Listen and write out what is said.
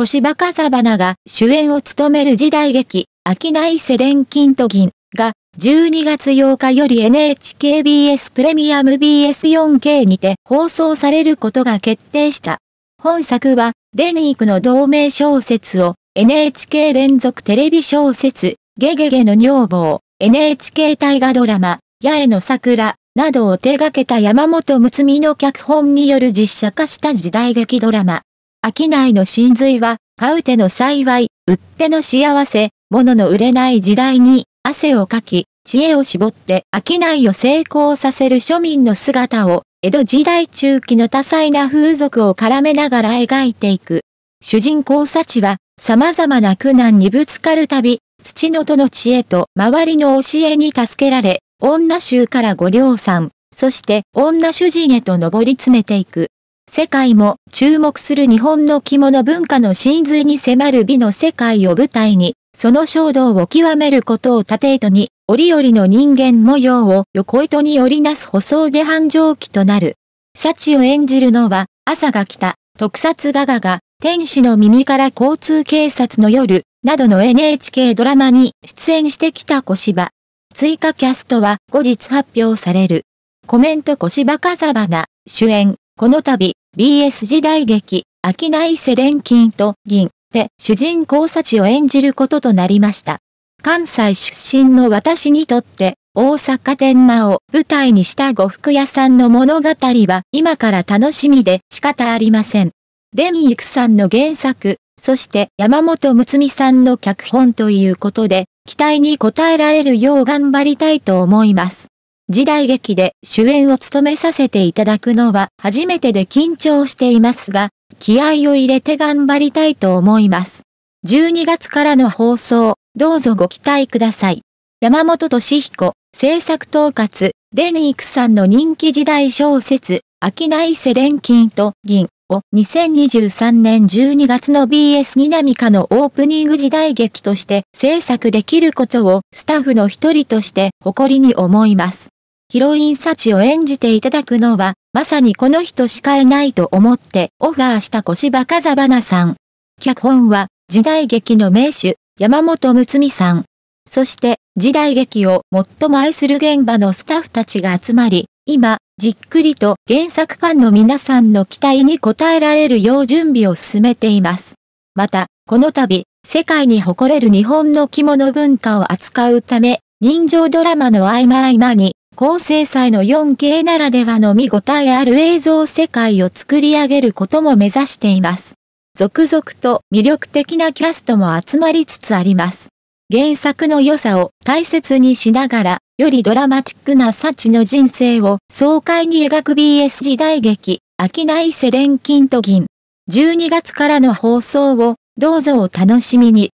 腰バカサバナが主演を務める時代劇、商いセデン金と銀が、12月8日より NHKBS プレミアム BS4K にて放送されることが決定した。本作は、デニークの同名小説を NHK 連続テレビ小説、ゲゲゲの女房、NHK 大河ドラマ、八重の桜、などを手掛けた山本睦美の脚本による実写化した時代劇ドラマ、商いの真髄は、買う手の幸い、売っての幸せ、物の売れない時代に、汗をかき、知恵を絞って商いを成功させる庶民の姿を、江戸時代中期の多彩な風俗を絡めながら描いていく。主人公サチは、様々な苦難にぶつかるたび、土の戸の知恵と周りの教えに助けられ、女衆からご両さん、そして女主人へと上り詰めていく。世界も注目する日本の着物文化の真髄に迫る美の世界を舞台に、その衝動を極めることを縦糸に、折々の人間模様を横糸に織りなす舗装で繁盛期となる。幸を演じるのは、朝が来た、特撮ガガが、天使の耳から交通警察の夜、などの NHK ドラマに出演してきた小芝。追加キャストは後日発表される。コメント小芝風花、主演。この度、BS 時代劇、商いンキンと銀で主人公チを演じることとなりました。関西出身の私にとって、大阪天満を舞台にした呉服屋さんの物語は今から楽しみで仕方ありません。デミユクさんの原作、そして山本睦美さんの脚本ということで、期待に応えられるよう頑張りたいと思います。時代劇で主演を務めさせていただくのは初めてで緊張していますが、気合を入れて頑張りたいと思います。12月からの放送、どうぞご期待ください。山本敏彦、制作統括、デニークさんの人気時代小説、ない世錬金と銀を2023年12月の BS になかのオープニング時代劇として制作できることをスタッフの一人として誇りに思います。ヒロイン幸を演じていただくのは、まさにこの人しかいないと思ってオファーした小芝風花さん。脚本は、時代劇の名手、山本睦美さん。そして、時代劇を最も愛する現場のスタッフたちが集まり、今、じっくりと原作ファンの皆さんの期待に応えられるよう準備を進めています。また、この度、世界に誇れる日本の着物文化を扱うため、人情ドラマの合間合間に、高精細の 4K ならではの見応えある映像世界を作り上げることも目指しています。続々と魅力的なキャストも集まりつつあります。原作の良さを大切にしながら、よりドラマチックな幸の人生を爽快に描く BS 時代劇、商いセレン金と銀。12月からの放送をどうぞお楽しみに。